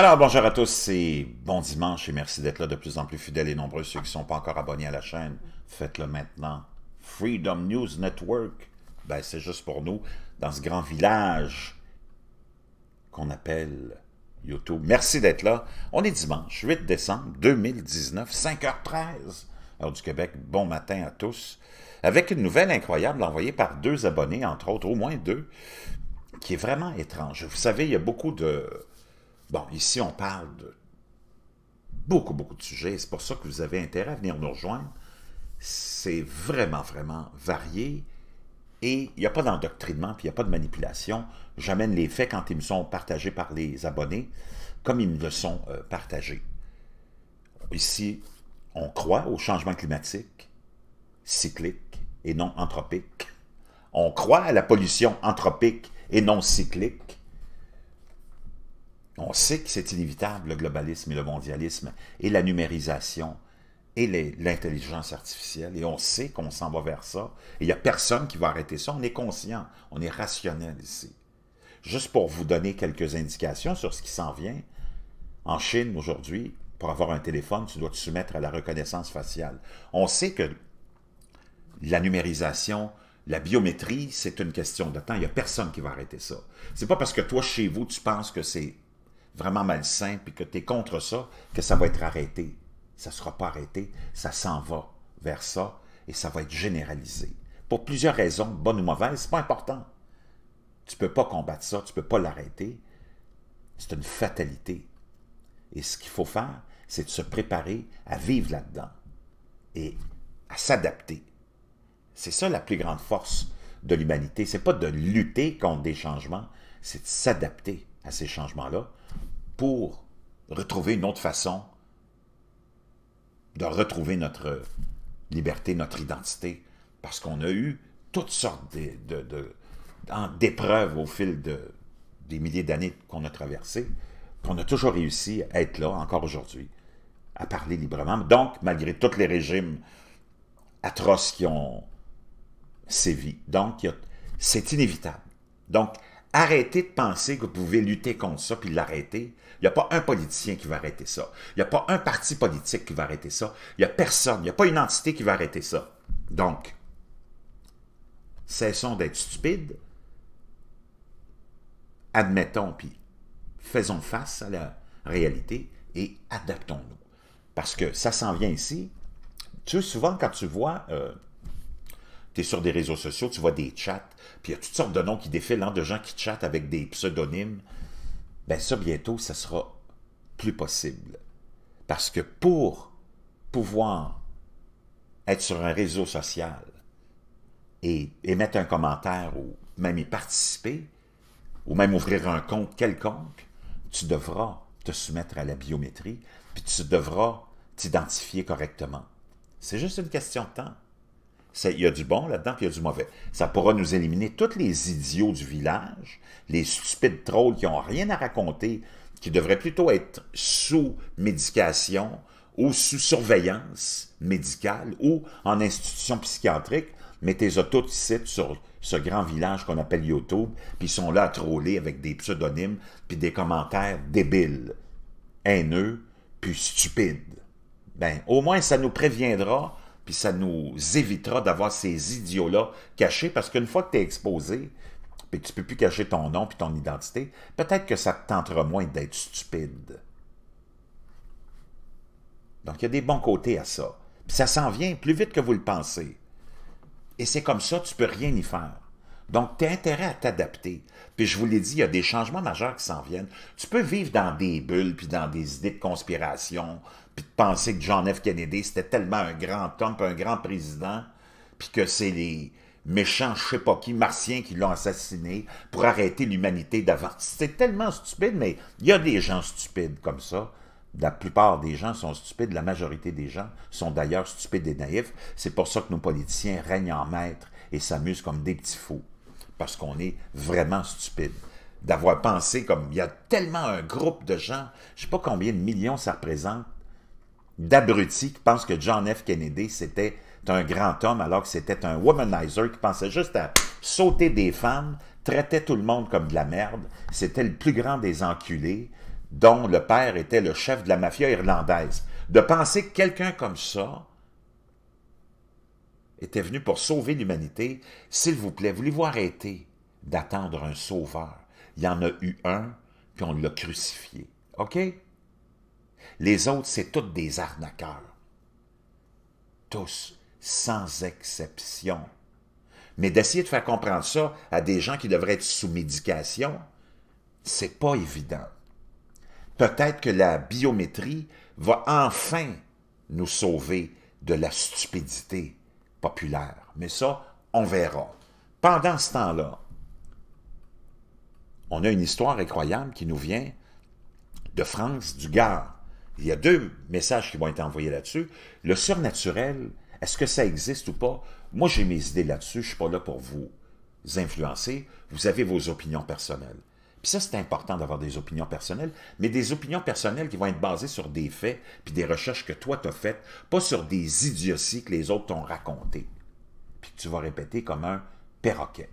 Alors, bonjour à tous et bon dimanche et merci d'être là de plus en plus fidèles et nombreux. Ceux qui ne sont pas encore abonnés à la chaîne, faites-le maintenant. Freedom News Network, ben, c'est juste pour nous, dans ce grand village qu'on appelle YouTube. Merci d'être là. On est dimanche, 8 décembre 2019, 5h13, heure du Québec. Bon matin à tous. Avec une nouvelle incroyable envoyée par deux abonnés, entre autres, au moins deux, qui est vraiment étrange. Vous savez, il y a beaucoup de Bon, ici, on parle de beaucoup, beaucoup de sujets. C'est pour ça que vous avez intérêt à venir nous rejoindre. C'est vraiment, vraiment varié. Et il n'y a pas d'endoctrinement, puis il n'y a pas de manipulation. J'amène les faits quand ils me sont partagés par les abonnés, comme ils me le sont euh, partagés. Ici, on croit au changement climatique, cyclique et non anthropique. On croit à la pollution anthropique et non cyclique. On sait que c'est inévitable, le globalisme et le mondialisme, et la numérisation, et l'intelligence artificielle, et on sait qu'on s'en va vers ça, et il n'y a personne qui va arrêter ça, on est conscient, on est rationnel ici. Juste pour vous donner quelques indications sur ce qui s'en vient, en Chine aujourd'hui, pour avoir un téléphone, tu dois te soumettre à la reconnaissance faciale. On sait que la numérisation, la biométrie, c'est une question de temps. Il n'y a personne qui va arrêter ça. C'est pas parce que toi, chez vous, tu penses que c'est vraiment malsain, puis que tu es contre ça, que ça va être arrêté. Ça ne sera pas arrêté, ça s'en va vers ça, et ça va être généralisé. Pour plusieurs raisons, bonnes ou mauvaises, c'est pas important. Tu ne peux pas combattre ça, tu ne peux pas l'arrêter. C'est une fatalité. Et ce qu'il faut faire, c'est de se préparer à vivre là-dedans et à s'adapter. C'est ça la plus grande force de l'humanité. C'est pas de lutter contre des changements, c'est de s'adapter à ces changements-là pour retrouver une autre façon de retrouver notre liberté, notre identité, parce qu'on a eu toutes sortes d'épreuves de, au fil des milliers d'années qu'on a traversées, qu'on a toujours réussi à être là, encore aujourd'hui, à parler librement. Donc, malgré tous les régimes atroces qui ont sévi. Donc, c'est inévitable. Donc, Arrêtez de penser que vous pouvez lutter contre ça puis l'arrêter. Il n'y a pas un politicien qui va arrêter ça. Il n'y a pas un parti politique qui va arrêter ça. Il n'y a personne. Il n'y a pas une entité qui va arrêter ça. Donc, cessons d'être stupides. Admettons, puis faisons face à la réalité et adaptons-nous. Parce que ça s'en vient ici. Tu souvent, quand tu vois... Euh, tu es sur des réseaux sociaux, tu vois des chats, puis il y a toutes sortes de noms qui défilent, hein, de gens qui chattent avec des pseudonymes. Ben ça, bientôt, ça sera plus possible. Parce que pour pouvoir être sur un réseau social et émettre un commentaire ou même y participer, ou même ouvrir un compte quelconque, tu devras te soumettre à la biométrie, puis tu devras t'identifier correctement. C'est juste une question de temps. Il y a du bon là-dedans, puis il y a du mauvais. Ça pourra nous éliminer tous les idiots du village, les stupides trolls qui n'ont rien à raconter, qui devraient plutôt être sous médication ou sous surveillance médicale ou en institution psychiatrique, mettez-les tous ici sur ce grand village qu'on appelle YouTube, puis ils sont là à troller avec des pseudonymes, puis des commentaires débiles, haineux, puis stupides. Ben, au moins, ça nous préviendra puis ça nous évitera d'avoir ces idiots-là cachés, parce qu'une fois que tu es exposé, puis tu peux plus cacher ton nom puis ton identité, peut-être que ça te tentera moins d'être stupide. Donc, il y a des bons côtés à ça. Puis ça s'en vient plus vite que vous le pensez. Et c'est comme ça, tu peux rien y faire. Donc, tu as intérêt à t'adapter. Puis je vous l'ai dit, il y a des changements majeurs qui s'en viennent. Tu peux vivre dans des bulles, puis dans des idées de conspiration, puis de penser que John F. Kennedy, c'était tellement un grand homme, un grand président, puis que c'est les méchants, je sais pas qui, martiens qui l'ont assassiné pour arrêter l'humanité d'avant. C'est tellement stupide, mais il y a des gens stupides comme ça. La plupart des gens sont stupides, la majorité des gens sont d'ailleurs stupides et naïfs. C'est pour ça que nos politiciens règnent en maître et s'amusent comme des petits fous parce qu'on est vraiment stupide. D'avoir pensé comme il y a tellement un groupe de gens, je ne sais pas combien de millions ça représente, d'abrutis qui pensent que John F. Kennedy, c'était un grand homme alors que c'était un womanizer qui pensait juste à sauter des femmes, traitait tout le monde comme de la merde, c'était le plus grand des enculés, dont le père était le chef de la mafia irlandaise. De penser que quelqu'un comme ça était venu pour sauver l'humanité, s'il vous plaît, voulez-vous arrêter d'attendre un sauveur? Il y en a eu un, puis on l'a crucifié. OK? Les autres, c'est tous des arnaqueurs. Tous, sans exception. Mais d'essayer de faire comprendre ça à des gens qui devraient être sous médication, c'est pas évident. Peut-être que la biométrie va enfin nous sauver de la stupidité populaire. Mais ça, on verra. Pendant ce temps-là, on a une histoire incroyable qui nous vient de France, du Gard. Il y a deux messages qui vont être envoyés là-dessus. Le surnaturel, est-ce que ça existe ou pas? Moi, j'ai mes idées là-dessus. Je ne suis pas là pour vous influencer. Vous avez vos opinions personnelles. Puis ça, c'est important d'avoir des opinions personnelles, mais des opinions personnelles qui vont être basées sur des faits, puis des recherches que toi t'as faites, pas sur des idioties que les autres t'ont racontées. Puis que tu vas répéter comme un perroquet.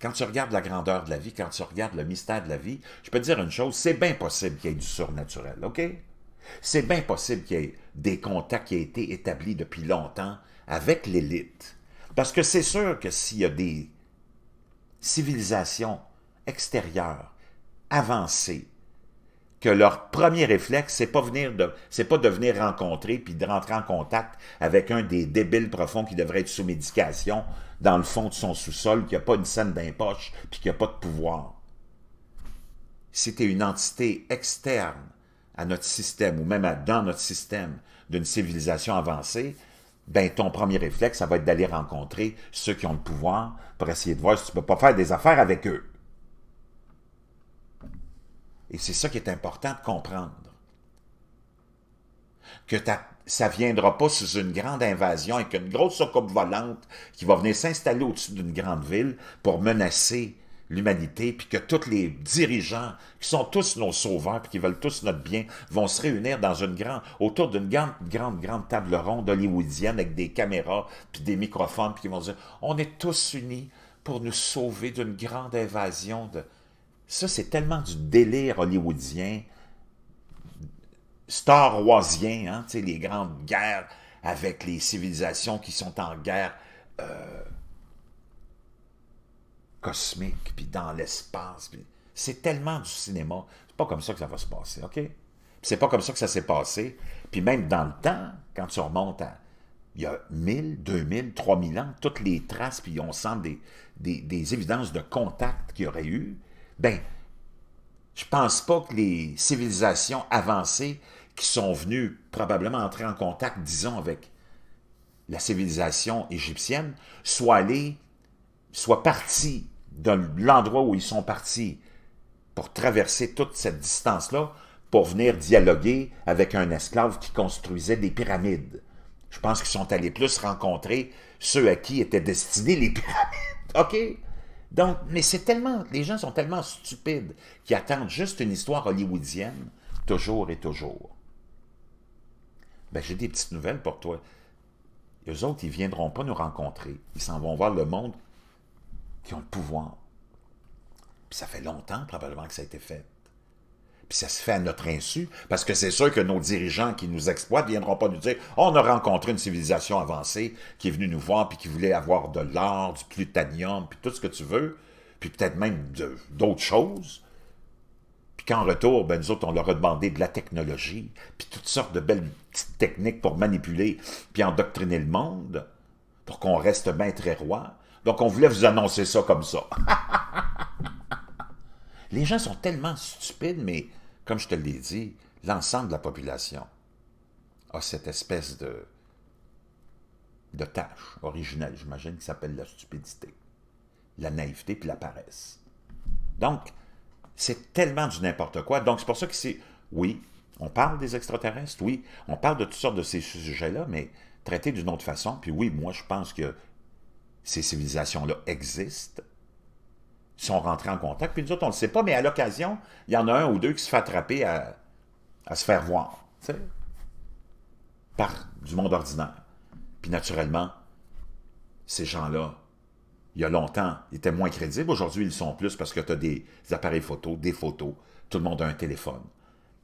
Quand tu regardes la grandeur de la vie, quand tu regardes le mystère de la vie, je peux te dire une chose, c'est bien possible qu'il y ait du surnaturel, OK? C'est bien possible qu'il y ait des contacts qui aient été établis depuis longtemps avec l'élite. Parce que c'est sûr que s'il y a des civilisation extérieure, avancée, que leur premier réflexe, c'est pas pas de venir rencontrer puis de rentrer en contact avec un des débiles profonds qui devrait être sous médication dans le fond de son sous-sol, qui a pas une scène d'impoche puis qui a pas de pouvoir. C'était une entité externe à notre système ou même dans notre système d'une civilisation avancée, ben ton premier réflexe, ça va être d'aller rencontrer ceux qui ont le pouvoir pour essayer de voir si tu ne peux pas faire des affaires avec eux. Et c'est ça qui est important de comprendre. Que ta, ça ne viendra pas sous une grande invasion et qu'une grosse soucoupe volante qui va venir s'installer au-dessus d'une grande ville pour menacer l'humanité, puis que tous les dirigeants, qui sont tous nos sauveurs, puis qui veulent tous notre bien, vont se réunir dans une grande, autour d'une grande, grande, grande table ronde hollywoodienne avec des caméras, puis des microphones, puis qui vont dire, on est tous unis pour nous sauver d'une grande invasion de... Ça, c'est tellement du délire hollywoodien, star hein, les grandes guerres avec les civilisations qui sont en guerre... Euh, cosmique, puis dans l'espace. C'est tellement du cinéma. C'est pas comme ça que ça va se passer, OK? C'est pas comme ça que ça s'est passé. Puis même dans le temps, quand tu remontes à il y a 1000, 2000, 3000 ans, toutes les traces, puis on sent des, des, évidences de contact qu'il y aurait eu, ben je pense pas que les civilisations avancées qui sont venues probablement entrer en contact, disons, avec la civilisation égyptienne, soient allées soient partis de l'endroit où ils sont partis pour traverser toute cette distance-là, pour venir dialoguer avec un esclave qui construisait des pyramides. Je pense qu'ils sont allés plus rencontrer ceux à qui étaient destinés les pyramides. OK? Donc, mais c'est tellement, les gens sont tellement stupides qu'ils attendent juste une histoire hollywoodienne, toujours et toujours. Ben, j'ai des petites nouvelles pour toi. Les autres, ils viendront pas nous rencontrer. Ils s'en vont voir le monde qui ont le pouvoir. Puis ça fait longtemps probablement que ça a été fait. Puis ça se fait à notre insu, parce que c'est sûr que nos dirigeants qui nous exploitent ne viendront pas nous dire on a rencontré une civilisation avancée qui est venue nous voir, puis qui voulait avoir de l'or, du plutonium, puis tout ce que tu veux, puis peut-être même d'autres choses. Puis qu'en retour, ben, nous autres, on leur a demandé de la technologie, puis toutes sortes de belles petites techniques pour manipuler, puis endoctriner le monde, pour qu'on reste maître et roi. Donc, on voulait vous annoncer ça comme ça. les gens sont tellement stupides, mais comme je te l'ai dit, l'ensemble de la population a cette espèce de, de tâche originelle, j'imagine, qui s'appelle la stupidité, la naïveté puis la paresse. Donc, c'est tellement du n'importe quoi. Donc, c'est pour ça que c'est... Oui, on parle des extraterrestres, oui, on parle de toutes sortes de ces sujets-là, mais traité d'une autre façon. Puis oui, moi, je pense que ces civilisations-là existent, sont rentrées en contact, puis nous autres, on ne le sait pas, mais à l'occasion, il y en a un ou deux qui se fait attraper à, se faire voir, tu sais, par du monde ordinaire. Puis naturellement, ces gens-là, il y a longtemps, ils étaient moins crédibles. Aujourd'hui, ils sont plus parce que tu as des, appareils photo, des photos. Tout le monde a un téléphone.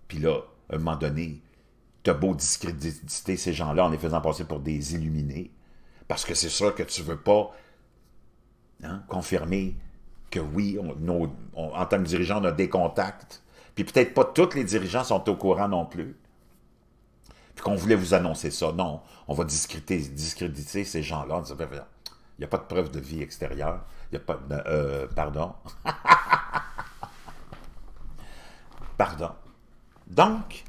Puis là, à un moment donné, tu as beau discréditer ces gens-là en les faisant passer pour des illuminés. Parce que c'est sûr que tu ne veux pas hein, confirmer que oui, en tant que dirigeant, on a des contacts. Puis peut-être pas tous les dirigeants sont au courant non plus. Puis qu'on voulait vous annoncer ça. Non, on va discréditer, ces gens-là. Ben, ben, il n'y a pas de preuve de vie extérieure. Il n'y a pas de... Euh, pardon. pardon. Donc,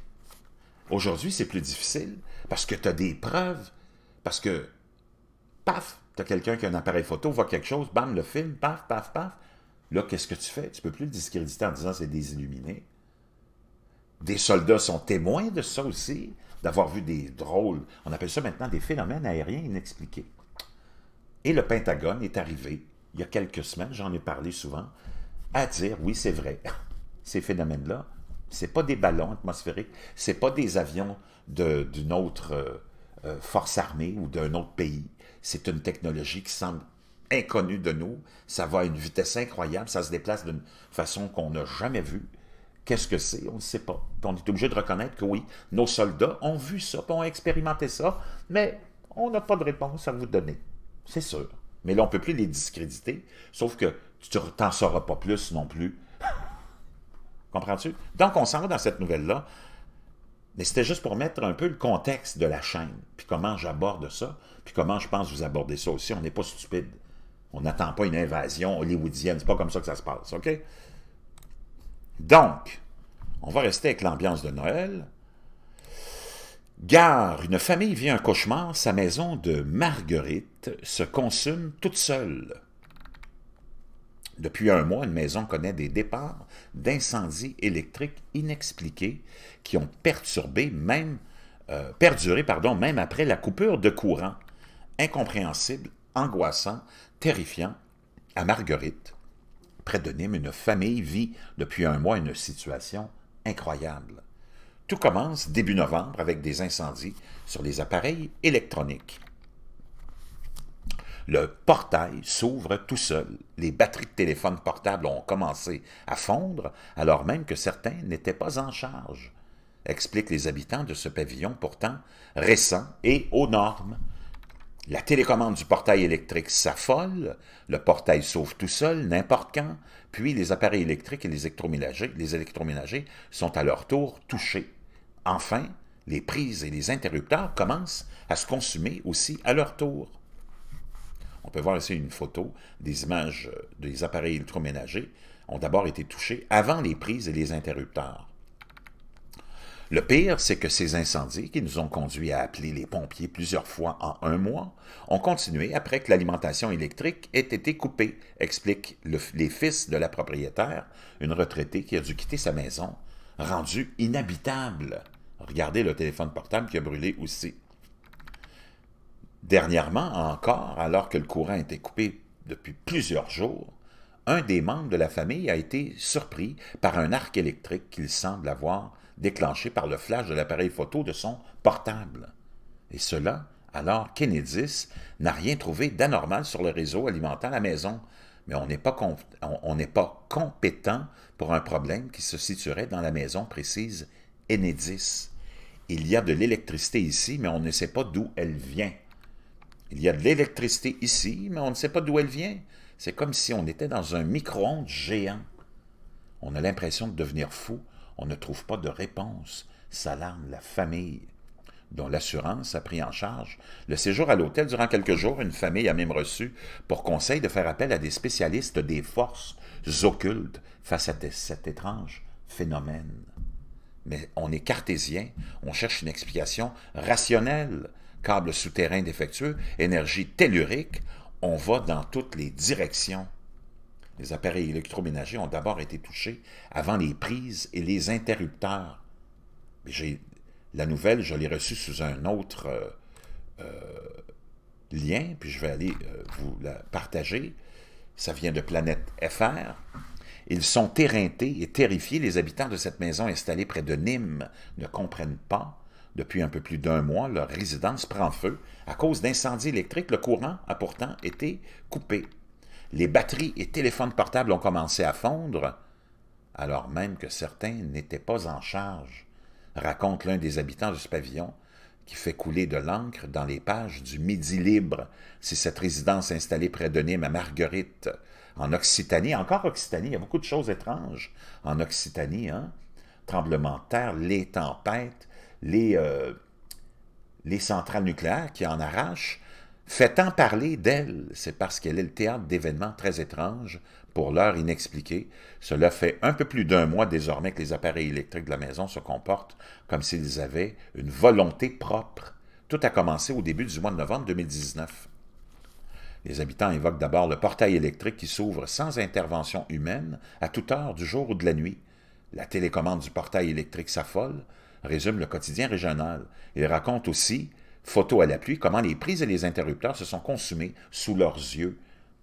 aujourd'hui, c'est plus difficile parce que tu as des preuves, parce que paf, tu as quelqu'un qui a un appareil photo, voit quelque chose, bam, le film, paf, paf, paf. Là, qu'est-ce que tu fais? Tu ne peux plus le discréditer en disant c'est des illuminés. Des soldats sont témoins de ça aussi, d'avoir vu des drôles, on appelle ça maintenant des phénomènes aériens inexpliqués. Et le Pentagone est arrivé, il y a quelques semaines, j'en ai parlé souvent, à dire, oui, c'est vrai, ces phénomènes-là, ce n'est pas des ballons atmosphériques, ce n'est pas des avions d'une autre euh, euh, force armée ou d'un autre pays, c'est une technologie qui semble inconnue de nous. Ça va à une vitesse incroyable. Ça se déplace d'une façon qu'on n'a jamais vue. Qu'est-ce que c'est? On ne sait pas. On est obligé de reconnaître que oui, nos soldats ont vu ça, ont expérimenté ça, mais on n'a pas de réponse à vous donner. C'est sûr. Mais là, on ne peut plus les discréditer, sauf que tu t'en sauras pas plus non plus. Comprends-tu? Donc, on s'en va dans cette nouvelle-là. Mais c'était juste pour mettre un peu le contexte de la chaîne, puis comment j'aborde ça, puis comment je pense vous aborder ça aussi. On n'est pas stupide. On n'attend pas une invasion hollywoodienne. C'est pas comme ça que ça se passe, OK? Donc, on va rester avec l'ambiance de Noël. Gare, une famille vit un cauchemar, sa maison de Marguerite se consume toute seule. Depuis un mois, une maison connaît des départs d'incendies électriques inexpliqués qui ont perturbé même, euh, perduré pardon, même après la coupure de courant. Incompréhensible, angoissant, terrifiant. À Marguerite, près de Nîmes, une famille vit depuis un mois une situation incroyable. Tout commence début novembre avec des incendies sur les appareils électroniques le portail s'ouvre tout seul. Les batteries de téléphones portables ont commencé à fondre, alors même que certains n'étaient pas en charge, expliquent les habitants de ce pavillon pourtant récent et aux normes. La télécommande du portail électrique s'affole, le portail s'ouvre tout seul, n'importe quand, puis les appareils électriques et les électroménagers, les électroménagers sont à leur tour touchés. Enfin, les prises et les interrupteurs commencent à se consumer aussi à leur tour. On peut voir ici une photo des images euh, des appareils électroménagers ont d'abord été touchés avant les prises et les interrupteurs. Le pire, c'est que ces incendies, qui nous ont conduits à appeler les pompiers plusieurs fois en un mois, ont continué après que l'alimentation électrique ait été coupée, expliquent le, les fils de la propriétaire, une retraitée qui a dû quitter sa maison, rendue inhabitable. Regardez le téléphone portable qui a brûlé aussi. Dernièrement, encore, alors que le courant était coupé depuis plusieurs jours, un des membres de la famille a été surpris par un arc électrique qu'il semble avoir déclenché par le flash de l'appareil photo de son portable. Et cela, alors qu'Enedis n'a rien trouvé d'anormal sur le réseau alimentant la maison, mais on n'est pas, on, n'est pas compétent pour un problème qui se situerait dans la maison précise Enedis. Il y a de l'électricité ici, mais on ne sait pas d'où elle vient. Il y a de l'électricité ici, mais on ne sait pas d'où elle vient. C'est comme si on était dans un micro-ondes géant. On a l'impression de devenir fou, on ne trouve pas de réponse. Ça larme la famille, dont l'assurance a pris en charge le séjour à l'hôtel durant quelques jours. Une famille a même reçu pour conseil de faire appel à des spécialistes des forces occultes face à cet étrange phénomène. Mais on est cartésien, on cherche une explication rationnelle câbles souterrains défectueux, énergie tellurique, on va dans toutes les directions. Les appareils électroménagers ont d'abord été touchés avant les prises et les interrupteurs. J'ai la nouvelle, je l'ai reçue sous un autre euh, euh, lien, puis je vais aller euh, vous la partager. Ça vient de Planète FR. Ils sont éreintés et terrifiés. Les habitants de cette maison installée près de Nîmes ne comprennent pas depuis un peu plus d'un mois, leur résidence prend feu. À cause d'incendies électriques, le courant a pourtant été coupé. Les batteries et téléphones portables ont commencé à fondre, alors même que certains n'étaient pas en charge, raconte l'un des habitants de ce pavillon, qui fait couler de l'encre dans les pages du Midi Libre. C'est cette résidence installée près de Nîmes à Marguerite, en Occitanie, encore Occitanie, il y a beaucoup de choses étranges en Occitanie, hein? Tremblement de terre, les tempêtes, euh, les, centrales nucléaires qui en arrachent, fait-en parler d'elle, c'est parce qu'elle est le théâtre d'événements très étranges, pour l'heure inexpliqués. Cela fait un peu plus d'un mois désormais que les appareils électriques de la maison se comportent comme s'ils avaient une volonté propre. Tout a commencé au début du mois de novembre 2019. Les habitants évoquent d'abord le portail électrique qui s'ouvre sans intervention humaine à toute heure du jour ou de la nuit. La télécommande du portail électrique s'affole, résume le quotidien régional. Il raconte aussi, photo à la pluie, comment les prises et les interrupteurs se sont consumés sous leurs yeux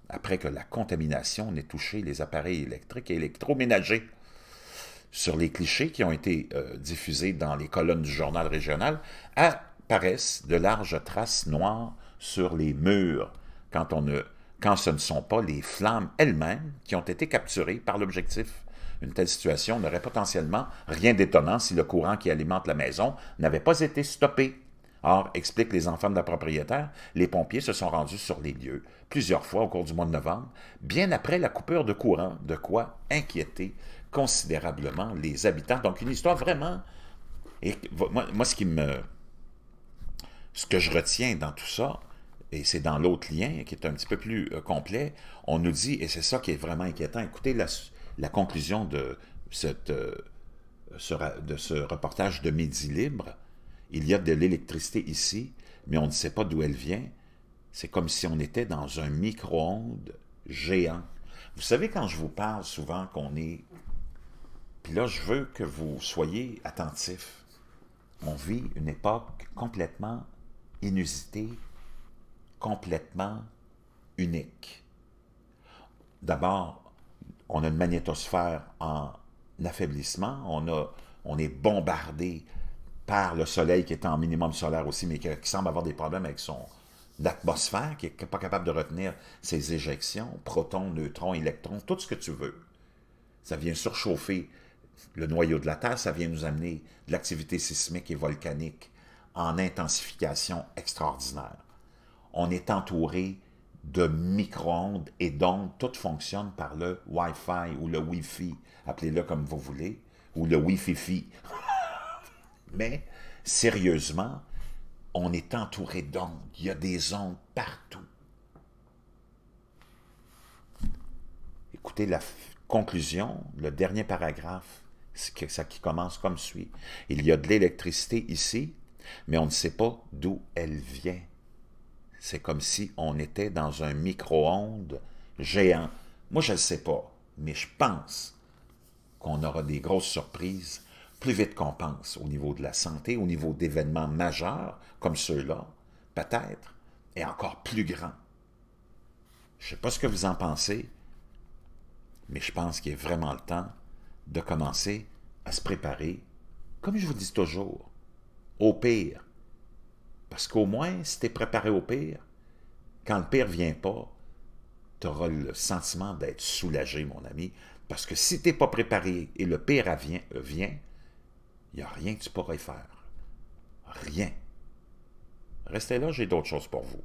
après que la contamination n'ait touché les appareils électriques et électroménagers. Sur les clichés qui ont été euh, diffusés dans les colonnes du journal régional, apparaissent de larges traces noires sur les murs quand, on ne, quand ce ne sont pas les flammes elles-mêmes qui ont été capturées par l'objectif. Une telle situation n'aurait potentiellement rien d'étonnant si le courant qui alimente la maison n'avait pas été stoppé. Or, expliquent les enfants de la propriétaire, les pompiers se sont rendus sur les lieux plusieurs fois au cours du mois de novembre, bien après la coupure de courant, de quoi inquiéter considérablement les habitants. Donc, une histoire vraiment... Et moi, ce qui me... Ce que je retiens dans tout ça, et c'est dans l'autre lien qui est un petit peu plus euh, complet, on nous dit, et c'est ça qui est vraiment inquiétant, écoutez la, la conclusion de, euh, ce, de ce reportage de Midi Libre. Il y a de l'électricité ici, mais on ne sait pas d'où elle vient. C'est comme si on était dans un micro-ondes géant. Vous savez, quand je vous parle souvent qu'on est... Puis là, je veux que vous soyez attentifs. On vit une époque complètement inusitée, complètement unique. D'abord, on a une magnétosphère en affaiblissement, on, a, on est bombardé par le soleil qui est en minimum solaire aussi, mais qui, qui semble avoir des problèmes avec son atmosphère, qui n'est pas capable de retenir ses éjections, protons, neutrons, électrons, tout ce que tu veux. Ça vient surchauffer le noyau de la Terre, ça vient nous amener de l'activité sismique et volcanique en intensification extraordinaire. On est entouré de micro-ondes et d'ondes, tout fonctionne par le Wi-Fi ou le Wi-Fi, appelez-le comme vous voulez, ou le Wi-Fi-Fi. Mais, sérieusement, on est entouré d'ondes. Il y a des ondes partout. Écoutez la conclusion, le dernier paragraphe, ça qui commence comme suit. Il y a de l'électricité ici, mais on ne sait pas d'où elle vient c'est comme si on était dans un micro-ondes géant. Moi, je ne sais pas, mais je pense qu'on aura des grosses surprises plus vite qu'on pense au niveau de la santé, au niveau d'événements majeurs comme ceux-là, peut-être, et encore plus grands. Je ne sais pas ce que vous en pensez, mais je pense qu'il est vraiment le temps de commencer à se préparer, comme je vous dis toujours, au pire, parce qu'au moins, si tu es préparé au pire, quand le pire vient pas, tu auras le sentiment d'être soulagé, mon ami. Parce que si tu n'es pas préparé et le pire vient euh, il n'y a rien que tu pourrais faire. Rien. Restez là, j'ai d'autres choses pour vous.